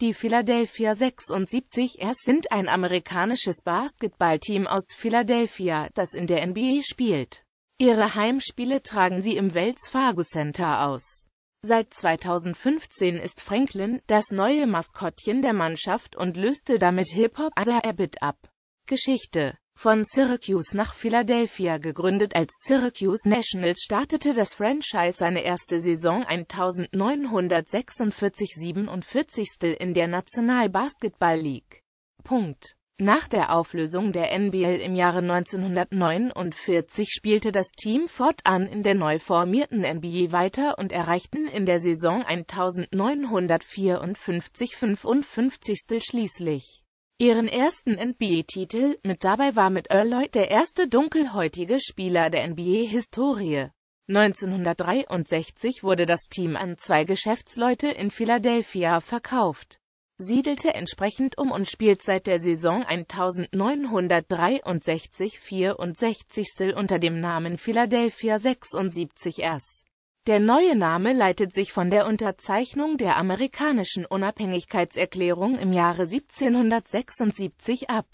Die Philadelphia 76ers sind ein amerikanisches Basketballteam aus Philadelphia, das in der NBA spielt. Ihre Heimspiele tragen sie im Wells Fargo Center aus. Seit 2015 ist Franklin das neue Maskottchen der Mannschaft und löste damit Hip-Hop Ada Abbott ab. Geschichte von Syracuse nach Philadelphia gegründet als Syracuse Nationals startete das Franchise seine erste Saison 1946-47. in der National Basketball League. Punkt. Nach der Auflösung der NBL im Jahre 1949 spielte das Team fortan in der neu formierten NBA weiter und erreichten in der Saison 1954-55 schließlich ihren ersten NBA-Titel mit. Dabei war mit Earl Lloyd der erste dunkelhäutige Spieler der NBA-Historie. 1963 wurde das Team an zwei Geschäftsleute in Philadelphia verkauft, siedelte entsprechend um und spielt seit der Saison 1963-64 unter dem Namen Philadelphia 76 S. Der neue Name leitet sich von der Unterzeichnung der amerikanischen Unabhängigkeitserklärung im Jahre 1776 ab.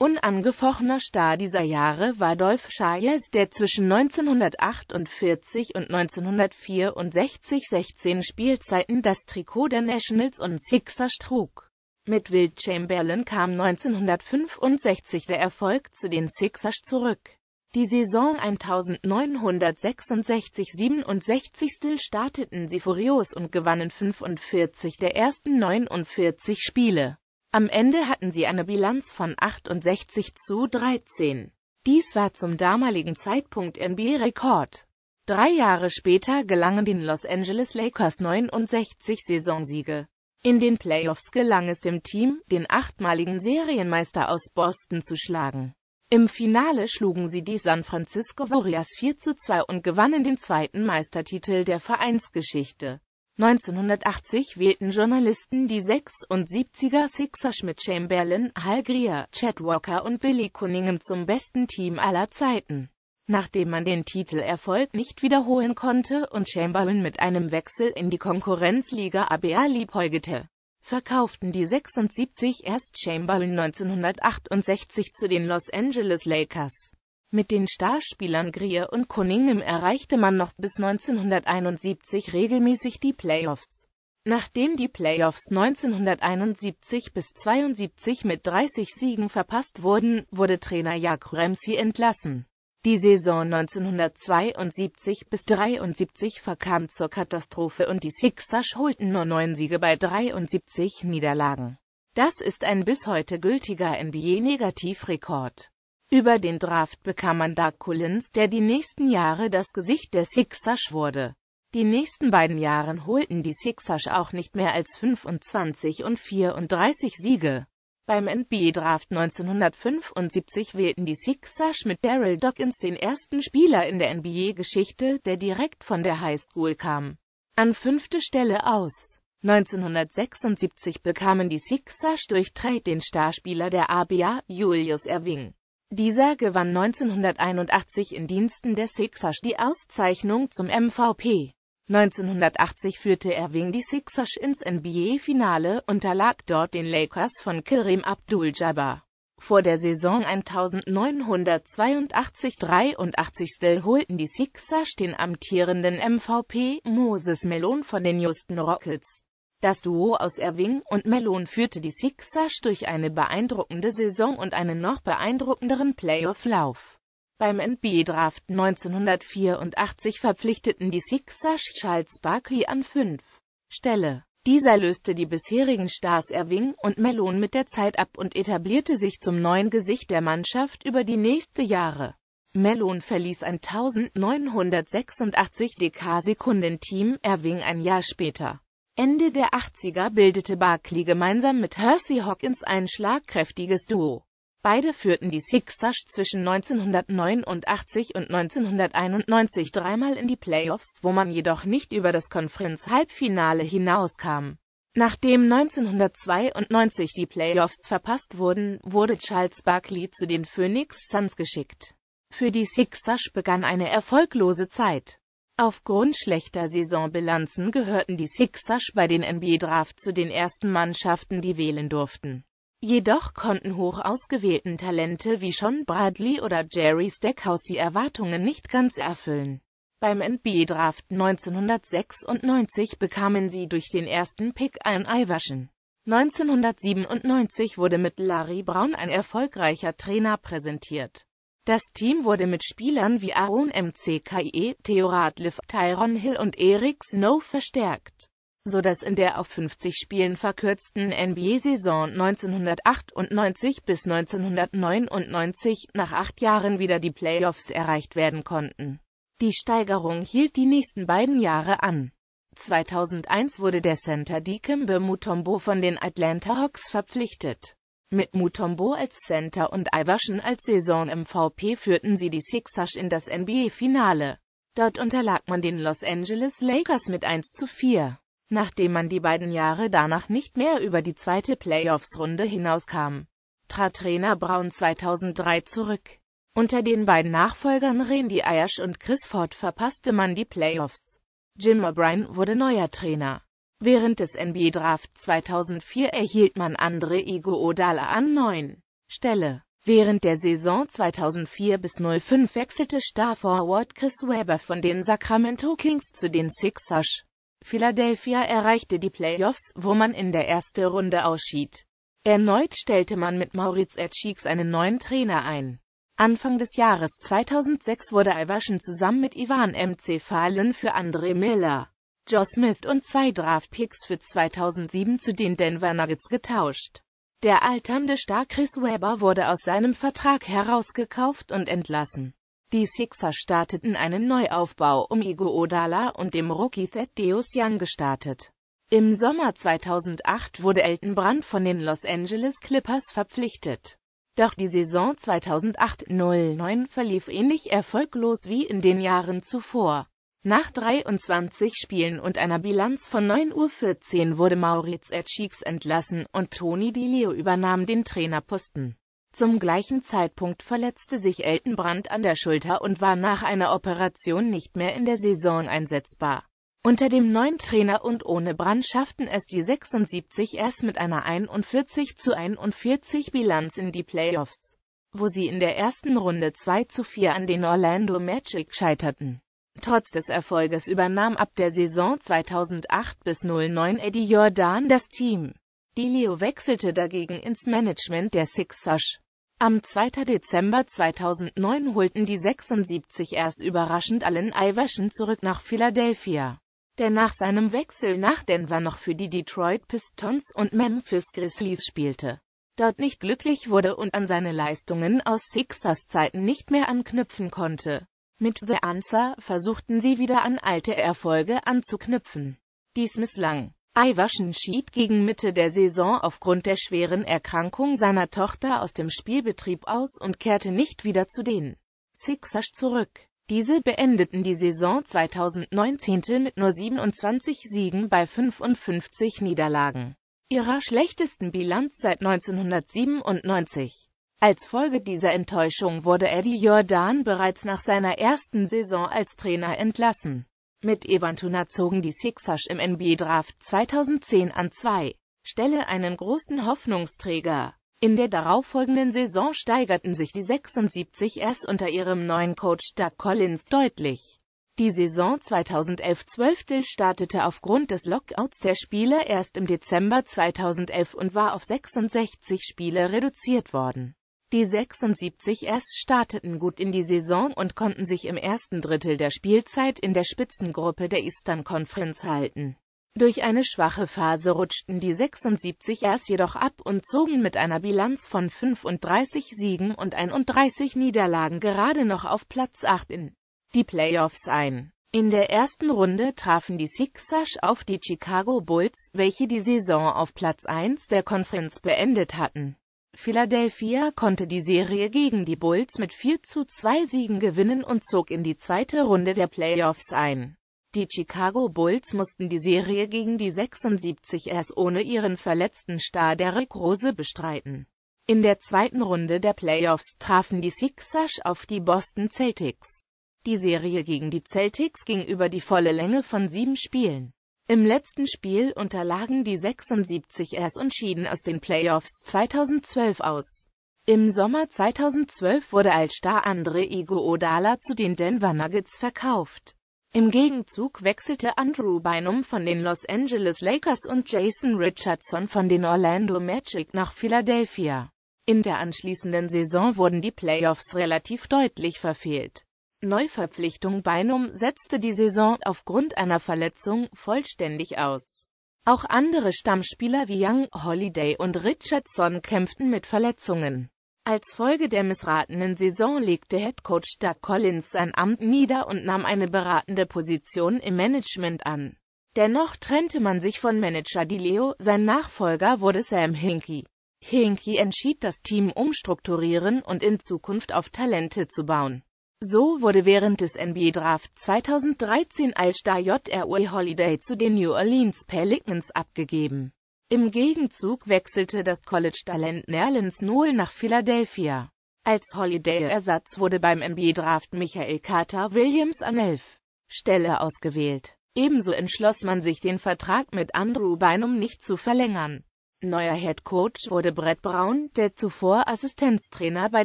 Unangefochtener Star dieser Jahre war Dolph Schayes, der zwischen 1948 und 1964 16 Spielzeiten das Trikot der Nationals und Sixers trug. Mit Wilt Chamberlain kam 1965 der Erfolg zu den Sixers zurück. Die Saison 1966-67 starteten sie furios und gewannen 45 der ersten 49 Spiele. Am Ende hatten sie eine Bilanz von 68 zu 13. Dies war zum damaligen Zeitpunkt NBA-Rekord. Drei Jahre später gelangen den Los Angeles Lakers 69 Saisonsiege. In den Playoffs gelang es dem Team, den achtmaligen Serienmeister aus Boston zu schlagen. Im Finale schlugen sie die San Francisco Warriors 4 zu 2 und gewannen den zweiten Meistertitel der Vereinsgeschichte. 1980 wählten Journalisten die 76er Sixers mit Chamberlain, Hal Greer, Chad Walker und Billy Cunningham zum besten Team aller Zeiten. Nachdem man den Titelerfolg nicht wiederholen konnte und Chamberlain mit einem Wechsel in die Konkurrenzliga ABA liebäugelte, verkauften die 76 erst Chamberlain 1968 zu den Los Angeles Lakers. Mit den Starspielern Greer und Cunningham erreichte man noch bis 1971 regelmäßig die Playoffs. Nachdem die Playoffs 1971 bis 72 mit 30 Siegen verpasst wurden, wurde Trainer Jack Ramsey entlassen. Die Saison 1972 bis 73 verkam zur Katastrophe und die Sixers holten nur neun Siege bei 73 Niederlagen. Das ist ein bis heute gültiger NBA-Negativrekord. Über den Draft bekam man Doug Collins, der die nächsten Jahre das Gesicht der Sixers wurde. Die nächsten beiden Jahren holten die Sixers auch nicht mehr als 25 und 34 Siege. Beim NBA-Draft 1975 wählten die Sixers mit Daryl Dawkins den ersten Spieler in der NBA-Geschichte, der direkt von der High School kam. An fünfte Stelle aus. 1976 bekamen die Sixers durch Trade den Starspieler der ABA, Julius Erving. Dieser gewann 1981 in Diensten der Sixers die Auszeichnung zum MVP. 1980 führte Irving die Sixers ins NBA-Finale, unterlag dort den Lakers von Kareem Abdul-Jabbar. Vor der Saison 1982-83 holten die Sixers den amtierenden MVP Moses Malone von den Houston Rockets. Das Duo aus Irving und Malone führte die Sixers durch eine beeindruckende Saison und einen noch beeindruckenderen Playoff-Lauf. Beim NBA-Draft 1984 verpflichteten die Sixers Charles Barkley an fünf Stelle. Dieser löste die bisherigen Stars Irving und Malone mit der Zeit ab und etablierte sich zum neuen Gesicht der Mannschaft über die nächste Jahre. Malone verließ ein 1986 DK-Sekunden-Team Irving ein Jahr später. Ende der 80er bildete Barkley gemeinsam mit Hersey Hawkins ein schlagkräftiges Duo. Beide führten die Sixers zwischen 1989 und 1991 dreimal in die Playoffs, wo man jedoch nicht über das konferenz halbfinale hinauskam. Nachdem 1992 die Playoffs verpasst wurden, wurde Charles Barkley zu den Phoenix Suns geschickt. Für die Sixers begann eine erfolglose Zeit. Aufgrund schlechter Saisonbilanzen gehörten die Sixers bei den NBA Draft zu den ersten Mannschaften, die wählen durften. Jedoch konnten hoch ausgewählten Talente wie Sean Bradley oder Jerry Stackhouse die Erwartungen nicht ganz erfüllen. Beim NBA-Draft 1996 bekamen sie durch den ersten Pick ein Iverson. 1997 wurde mit Larry Brown ein erfolgreicher Trainer präsentiert. Das Team wurde mit Spielern wie Aaron MCKE, Theo Radliff, Tyron Hill und Eric Snow verstärkt so dass in der auf 50 Spielen verkürzten NBA-Saison 1998 bis 1999 nach acht Jahren wieder die Playoffs erreicht werden konnten. Die Steigerung hielt die nächsten beiden Jahre an. 2001 wurde der Center Dikembe Mutombo von den Atlanta Hawks verpflichtet. Mit Mutombo als Center und Iverson als Saison-MVP führten sie die Sixers in das NBA-Finale. Dort unterlag man den Los Angeles Lakers mit 1 zu 4. Nachdem man die beiden Jahre danach nicht mehr über die zweite Playoffs-Runde hinauskam, trat Trainer Braun 2003 zurück. Unter den beiden Nachfolgern Randy Ayers und Chris Ford verpasste man die Playoffs. Jim O'Brien wurde neuer Trainer. Während des NBA Draft 2004 erhielt man andere Igo Odala an 9 Stelle. Während der Saison 2004 bis 05 wechselte Star Forward Chris Weber von den Sacramento Kings zu den Sixers. Philadelphia erreichte die Playoffs, wo man in der ersten Runde ausschied. Erneut stellte man mit Maurice Etchiks einen neuen Trainer ein. Anfang des Jahres 2006 wurde Iverson zusammen mit Ivan MC Fallen für Andre Miller, Joe Smith und zwei Draftpicks für 2007 zu den Denver Nuggets getauscht. Der alternde Star Chris Webber wurde aus seinem Vertrag herausgekauft und entlassen. Die Sixer starteten einen Neuaufbau um Igo Odala und dem Rookie Deus Young gestartet. Im Sommer 2008 wurde Elton Brand von den Los Angeles Clippers verpflichtet. Doch die Saison 2008-09 verlief ähnlich erfolglos wie in den Jahren zuvor. Nach 23 Spielen und einer Bilanz von 9.14 Uhr wurde Maurits Etschix entlassen und Tony Di Leo übernahm den Trainerposten. Zum gleichen Zeitpunkt verletzte sich Elton Brand an der Schulter und war nach einer Operation nicht mehr in der Saison einsetzbar. Unter dem neuen Trainer und ohne Brand schafften es die 76 erst mit einer 41 zu 41 Bilanz in die Playoffs, wo sie in der ersten Runde 2 zu 4 an den Orlando Magic scheiterten. Trotz des Erfolges übernahm ab der Saison 2008 bis 09 Eddie Jordan das Team. Dilio wechselte dagegen ins Management der Sixers. Am 2. Dezember 2009 holten die 76 ers überraschend Allen Iverson zurück nach Philadelphia, der nach seinem Wechsel nach Denver noch für die Detroit Pistons und Memphis Grizzlies spielte, dort nicht glücklich wurde und an seine Leistungen aus Sixers Zeiten nicht mehr anknüpfen konnte. Mit The Answer versuchten sie wieder an alte Erfolge anzuknüpfen. Dies misslang. Iverson schied gegen Mitte der Saison aufgrund der schweren Erkrankung seiner Tochter aus dem Spielbetrieb aus und kehrte nicht wieder zu den Sixers zurück. Diese beendeten die Saison 2019 mit nur 27 Siegen bei 55 Niederlagen, ihrer schlechtesten Bilanz seit 1997. Als Folge dieser Enttäuschung wurde Eddie Jordan bereits nach seiner ersten Saison als Trainer entlassen. Mit Ebantuna zogen die Sixers im NBA-Draft 2010 an zwei. Stelle einen großen Hoffnungsträger. In der darauffolgenden Saison steigerten sich die 76ers unter ihrem neuen Coach Doug Collins deutlich. Die Saison 2011-12 startete aufgrund des Lockouts der Spieler erst im Dezember 2011 und war auf 66 Spiele reduziert worden. Die 76ers starteten gut in die Saison und konnten sich im ersten Drittel der Spielzeit in der Spitzengruppe der Eastern Conference halten. Durch eine schwache Phase rutschten die 76ers jedoch ab und zogen mit einer Bilanz von 35 Siegen und 31 Niederlagen gerade noch auf Platz 8 in die Playoffs ein. In der ersten Runde trafen die Sixers auf die Chicago Bulls, welche die Saison auf Platz 1 der Konferenz beendet hatten. Philadelphia konnte die Serie gegen die Bulls mit 4 zu 2 Siegen gewinnen und zog in die zweite Runde der Playoffs ein. Die Chicago Bulls mussten die Serie gegen die 76ers ohne ihren verletzten Star Derrick Rose bestreiten. In der zweiten Runde der Playoffs trafen die Sixers auf die Boston Celtics. Die Serie gegen die Celtics ging über die volle Länge von sieben Spielen. Im letzten Spiel unterlagen die 76ers und schieden aus den Playoffs 2012 aus. Im Sommer 2012 wurde als star Andre Iguodala zu den Denver Nuggets verkauft. Im Gegenzug wechselte Andrew Bynum von den Los Angeles Lakers und Jason Richardson von den Orlando Magic nach Philadelphia. In der anschließenden Saison wurden die Playoffs relativ deutlich verfehlt. Neuverpflichtung Beinum setzte die Saison aufgrund einer Verletzung vollständig aus. Auch andere Stammspieler wie Young, Holiday und Richardson kämpften mit Verletzungen. Als Folge der missratenen Saison legte Headcoach Doug Collins sein Amt nieder und nahm eine beratende Position im Management an. Dennoch trennte man sich von Manager Di Leo, sein Nachfolger wurde Sam Hinkie. Hinkie entschied das Team umstrukturieren und in Zukunft auf Talente zu bauen. So wurde während des NBA Draft 2013 Alstar star J.R.U. Holiday zu den New Orleans Pelicans abgegeben. Im Gegenzug wechselte das College-Talent Nerlens Noel nach Philadelphia. Als Holiday-Ersatz wurde beim NBA-Draft Michael Carter Williams an elf Stelle ausgewählt. Ebenso entschloss man sich, den Vertrag mit Andrew Bynum nicht zu verlängern. Neuer Head Coach wurde Brett Brown, der zuvor Assistenztrainer bei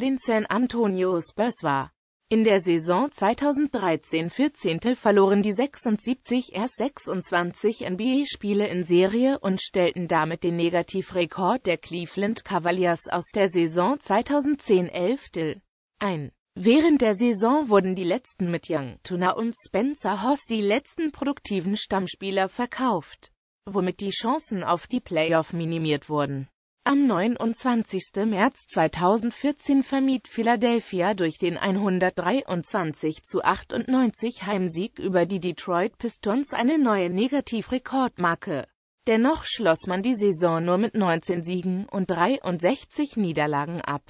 den San Antonio Spurs war. In der Saison 2013-14 verloren die 76 erst 26 NBA-Spiele in Serie und stellten damit den Negativrekord der Cleveland Cavaliers aus der Saison 2010-11 ein. Während der Saison wurden die letzten mit Young, Tuna und Spencer Hoss die letzten produktiven Stammspieler verkauft, womit die Chancen auf die Playoff minimiert wurden. Am 29. März 2014 vermied Philadelphia durch den 123 zu 98 Heimsieg über die Detroit Pistons eine neue Negativrekordmarke. Dennoch schloss man die Saison nur mit 19 Siegen und 63 Niederlagen ab.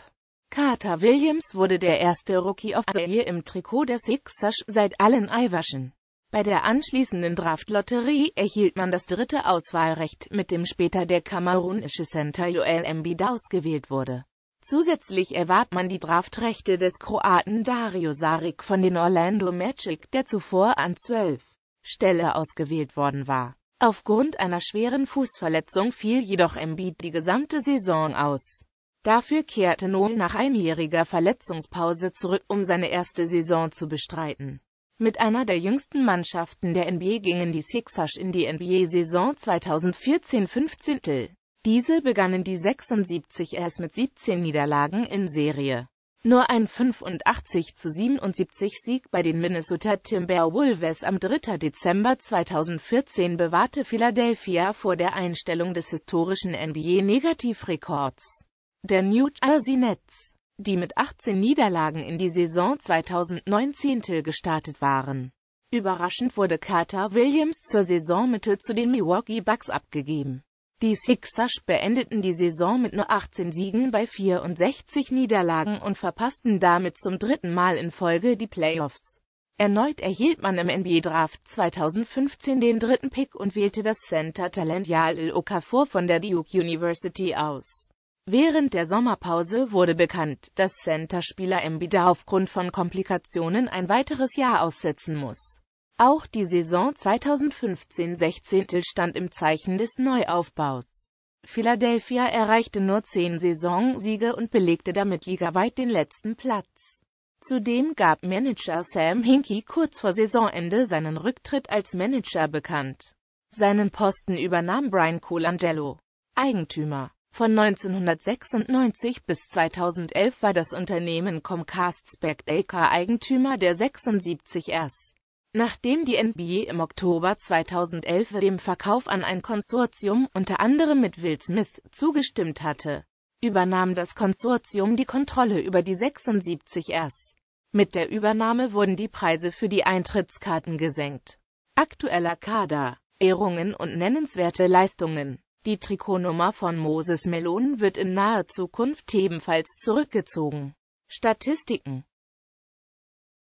Carter Williams wurde der erste Rookie auf der Ehe im Trikot der Sixers seit Allen Iverson. Bei der anschließenden Draftlotterie erhielt man das dritte Auswahlrecht, mit dem später der kamerunische Center Joel Embiid ausgewählt wurde. Zusätzlich erwarb man die Draftrechte des Kroaten Dario Saric von den Orlando Magic, der zuvor an zwölf Stelle ausgewählt worden war. Aufgrund einer schweren Fußverletzung fiel jedoch Embiid die gesamte Saison aus. Dafür kehrte Noel nach einjähriger Verletzungspause zurück, um seine erste Saison zu bestreiten. Mit einer der jüngsten Mannschaften der NBA gingen die Sixers in die NBA-Saison 2014-15. Diese begannen die 76 erst mit 17 Niederlagen in Serie. Nur ein 85 zu 77 Sieg bei den Minnesota Timberwolves am 3. Dezember 2014 bewahrte Philadelphia vor der Einstellung des historischen NBA-Negativrekords der New Jersey Nets die mit 18 Niederlagen in die Saison 2019 gestartet waren. Überraschend wurde Carter Williams zur Saisonmitte zu den Milwaukee Bucks abgegeben. Die Sixers beendeten die Saison mit nur 18 Siegen bei 64 Niederlagen und verpassten damit zum dritten Mal in Folge die Playoffs. Erneut erhielt man im NBA-Draft 2015 den dritten Pick und wählte das Center-Talent Jael Okafor von der Duke University aus. Während der Sommerpause wurde bekannt, dass Center-Spieler Embiid aufgrund von Komplikationen ein weiteres Jahr aussetzen muss. Auch die Saison 2015-16 stand im Zeichen des Neuaufbaus. Philadelphia erreichte nur zehn Saisonsiege und belegte damit ligaweit den letzten Platz. Zudem gab Manager Sam Hinkie kurz vor Saisonende seinen Rücktritt als Manager bekannt. Seinen Posten übernahm Brian Colangelo, Eigentümer. Von 1996 bis 2011 war das Unternehmen Comcast AK Eigentümer der 76ers. Nachdem die NBA im Oktober 2011 dem Verkauf an ein Konsortium, unter anderem mit Will Smith, zugestimmt hatte, übernahm das Konsortium die Kontrolle über die 76ers. Mit der Übernahme wurden die Preise für die Eintrittskarten gesenkt. Aktueller Kader, Ehrungen und nennenswerte Leistungen die Trikotnummer von Moses Malone wird in naher Zukunft ebenfalls zurückgezogen. Statistiken